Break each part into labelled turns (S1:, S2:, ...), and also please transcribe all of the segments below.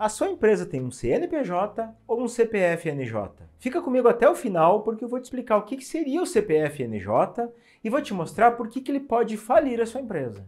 S1: A sua empresa tem um CNPJ ou um CPF-NJ? Fica comigo até o final porque eu vou te explicar o que seria o CPF-NJ e vou te mostrar por que ele pode falir a sua empresa.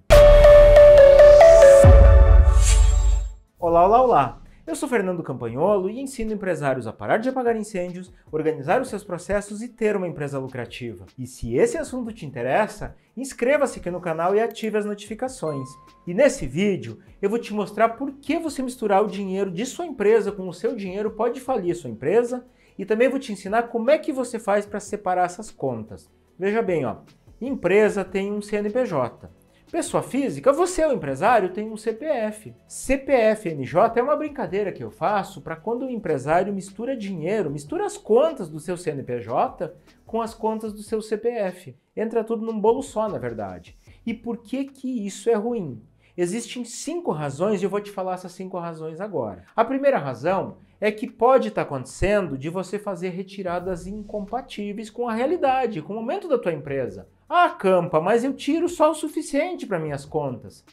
S1: Olá, olá, olá! Eu sou Fernando Campagnolo e ensino empresários a parar de apagar incêndios, organizar os seus processos e ter uma empresa lucrativa. E se esse assunto te interessa, inscreva-se aqui no canal e ative as notificações. E nesse vídeo eu vou te mostrar por que você misturar o dinheiro de sua empresa com o seu dinheiro pode falir sua empresa e também vou te ensinar como é que você faz para separar essas contas. Veja bem, ó, empresa tem um CNPJ. Pessoa física, você é o empresário, tem um CPF. CPF-NJ é uma brincadeira que eu faço para quando o empresário mistura dinheiro, mistura as contas do seu CNPJ com as contas do seu CPF. Entra tudo num bolo só, na verdade. E por que que isso é ruim? Existem cinco razões e eu vou te falar essas cinco razões agora. A primeira razão é que pode estar tá acontecendo de você fazer retiradas incompatíveis com a realidade, com o momento da tua empresa. Ah, Campa, mas eu tiro só o suficiente para minhas contas.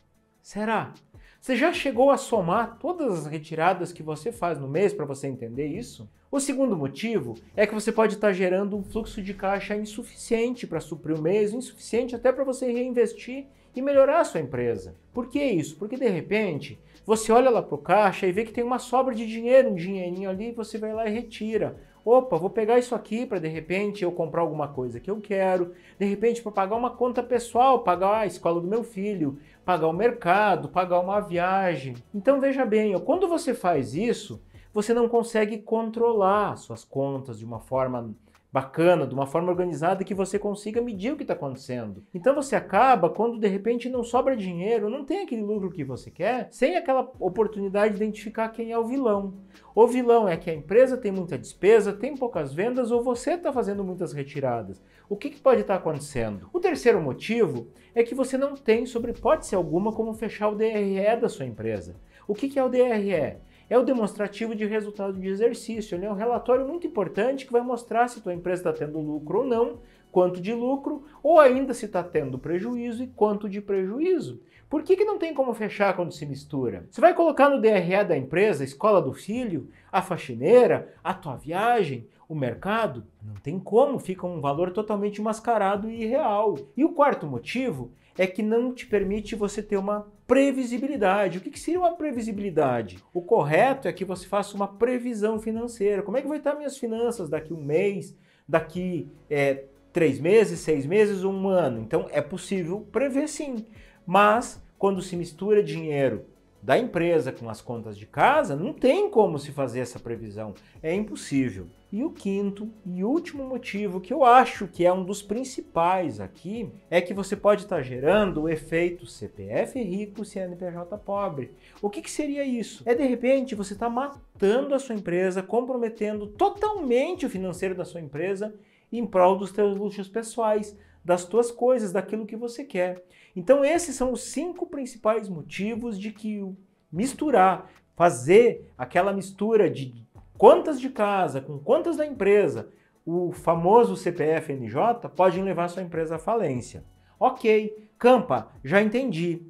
S1: Será? Você já chegou a somar todas as retiradas que você faz no mês para você entender isso? O segundo motivo é que você pode estar tá gerando um fluxo de caixa insuficiente para suprir o mês, insuficiente até para você reinvestir e melhorar a sua empresa. Por que isso? Porque de repente você olha lá para o caixa e vê que tem uma sobra de dinheiro, um dinheirinho ali, e você vai lá e retira. Opa, vou pegar isso aqui para de repente eu comprar alguma coisa que eu quero, de repente para pagar uma conta pessoal, pagar a escola do meu filho, pagar o mercado, pagar uma viagem. Então veja bem, quando você faz isso, você não consegue controlar suas contas de uma forma bacana, de uma forma organizada que você consiga medir o que está acontecendo. Então você acaba quando de repente não sobra dinheiro, não tem aquele lucro que você quer, sem aquela oportunidade de identificar quem é o vilão. O vilão é que a empresa tem muita despesa, tem poucas vendas ou você está fazendo muitas retiradas. O que, que pode estar tá acontecendo? O terceiro motivo é que você não tem, sobre hipótese alguma, como fechar o DRE da sua empresa. O que, que é o DRE? é o demonstrativo de resultado de exercício. Ele né? é um relatório muito importante que vai mostrar se tua empresa está tendo lucro ou não, quanto de lucro, ou ainda se está tendo prejuízo e quanto de prejuízo. Por que, que não tem como fechar quando se mistura? Você vai colocar no DRE da empresa, a escola do filho, a faxineira, a tua viagem, o mercado, não tem como, fica um valor totalmente mascarado e irreal. E o quarto motivo é que não te permite você ter uma previsibilidade. O que, seria uma previsibilidade? O correto é que você faça uma previsão financeira. Como é que vai estar minhas finanças daqui um mês, daqui é, três meses, seis meses, um ano? Então é possível prever sim, mas quando se mistura dinheiro da empresa com as contas de casa, não tem como se fazer essa previsão. É impossível. E o quinto e último motivo, que eu acho que é um dos principais aqui, é que você pode estar gerando o efeito CPF rico, CNPJ pobre. O que, que seria isso? É de repente você está matando a sua empresa, comprometendo totalmente o financeiro da sua empresa em prol dos seus luxos pessoais das tuas coisas, daquilo que você quer. Então esses são os cinco principais motivos de que misturar, fazer aquela mistura de quantas de casa com quantas da empresa, o famoso CPF NJ, pode levar sua empresa à falência. Ok, Campa, já entendi.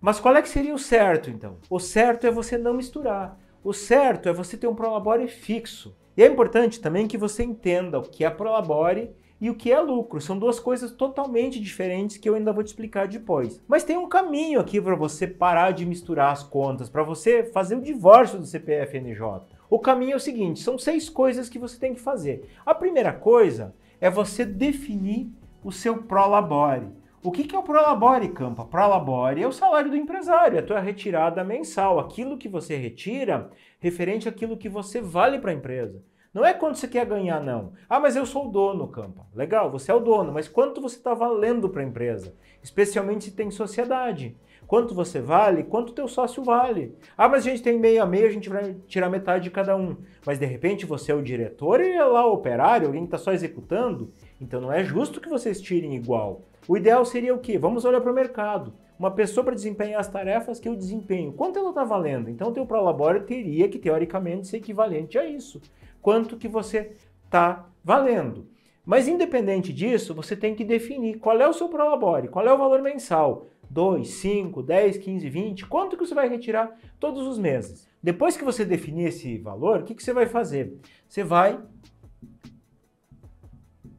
S1: Mas qual é que seria o certo então? O certo é você não misturar. O certo é você ter um prolabore fixo. E é importante também que você entenda o que é prolabore e o que é lucro. São duas coisas totalmente diferentes que eu ainda vou te explicar depois. Mas tem um caminho aqui para você parar de misturar as contas, para você fazer o divórcio do CPF NJ. O caminho é o seguinte: são seis coisas que você tem que fazer. A primeira coisa é você definir o seu prolabore. O que, que é o prolabore, Campa? Prolabore é o salário do empresário, é a tua retirada mensal, aquilo que você retira referente àquilo que você vale para a empresa. Não é quanto você quer ganhar, não. Ah, mas eu sou o dono, Campa. Legal, você é o dono, mas quanto você está valendo para a empresa? Especialmente se tem sociedade. Quanto você vale, quanto teu sócio vale. Ah, mas a gente tem meio a meio, a gente vai tirar metade de cada um. Mas de repente você é o diretor e é lá o operário, alguém que está só executando. Então não é justo que vocês tirem igual. O ideal seria o quê? Vamos olhar para o mercado. Uma pessoa para desempenhar as tarefas que eu desempenho, quanto ela está valendo? Então o teu prolabório teria que, teoricamente, ser equivalente a isso. Quanto que você está valendo? Mas independente disso, você tem que definir qual é o seu prolabore, qual é o valor mensal. 2, 5, 10, 15, 20, quanto que você vai retirar todos os meses? Depois que você definir esse valor, o que, que você vai fazer? Você vai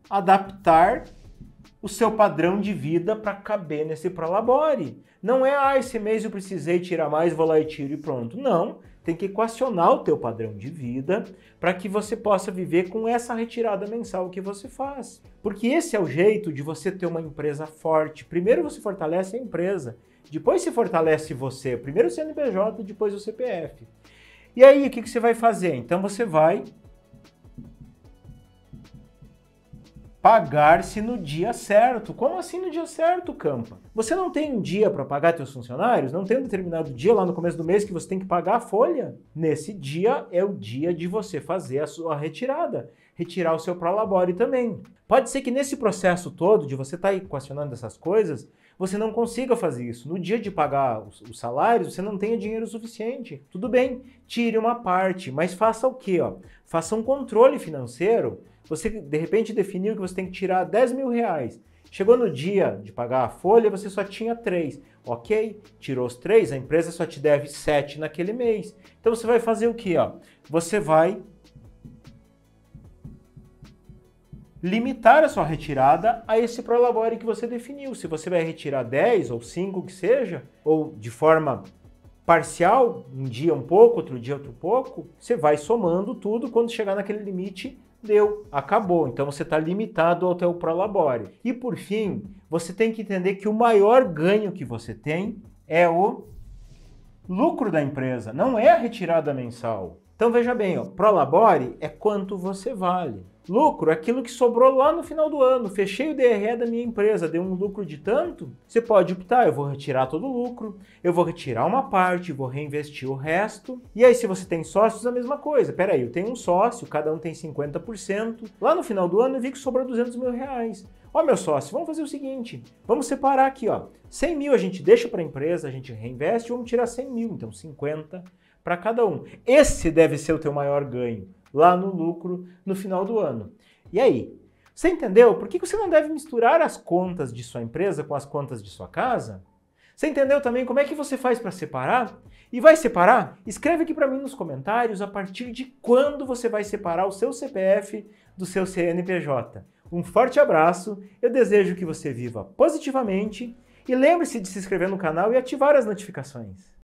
S1: adaptar o seu padrão de vida para caber nesse prolabore. Não é, ah, esse mês eu precisei tirar mais, vou lá e tiro e pronto. Não, tem que equacionar o teu padrão de vida para que você possa viver com essa retirada mensal que você faz. Porque esse é o jeito de você ter uma empresa forte. Primeiro você fortalece a empresa, depois se fortalece você. Primeiro o CNPJ, depois o CPF. E aí, o que, que você vai fazer? Então você vai pagar-se no dia certo. Como assim no dia certo, Campa? Você não tem um dia para pagar seus funcionários? Não tem um determinado dia lá no começo do mês que você tem que pagar a folha? Nesse dia é o dia de você fazer a sua retirada, retirar o seu prolabore também. Pode ser que nesse processo todo de você estar tá equacionando essas coisas, você não consiga fazer isso. No dia de pagar os, os salários, você não tenha dinheiro suficiente. Tudo bem, tire uma parte, mas faça o quê? Ó? Faça um controle financeiro. Você, de repente, definiu que você tem que tirar 10 mil reais. Chegou no dia de pagar a folha, você só tinha três. Ok, tirou os três, a empresa só te deve sete naquele mês. Então você vai fazer o que? Ó? Você vai limitar a sua retirada a esse prolabore que você definiu. Se você vai retirar 10 ou 5 que seja, ou de forma parcial, um dia um pouco, outro dia outro pouco, você vai somando tudo, quando chegar naquele limite, deu, acabou. Então você está limitado ao teu prolabore. E por fim, você tem que entender que o maior ganho que você tem é o lucro da empresa, não é a retirada mensal. Então veja bem, ó, prolabore é quanto você vale. Lucro é aquilo que sobrou lá no final do ano. Fechei o DRE da minha empresa, deu um lucro de tanto. Você pode optar, eu vou retirar todo o lucro, eu vou retirar uma parte, vou reinvestir o resto. E aí, se você tem sócios, a mesma coisa. Pera aí, eu tenho um sócio, cada um tem 50%. Lá no final do ano eu vi que sobrou 200 mil reais. Ó, meu sócio, vamos fazer o seguinte, vamos separar aqui, ó. 100 mil a gente deixa para a empresa, a gente reinveste, vamos tirar 100 mil, então 50 para cada um. Esse deve ser o teu maior ganho, lá no lucro no final do ano. E aí? Você entendeu por que você não deve misturar as contas de sua empresa com as contas de sua casa? Você entendeu também como é que você faz para separar? E vai separar? Escreve aqui para mim nos comentários a partir de quando você vai separar o seu CPF do seu CNPJ. Um forte abraço, eu desejo que você viva positivamente e lembre-se de se inscrever no canal e ativar as notificações.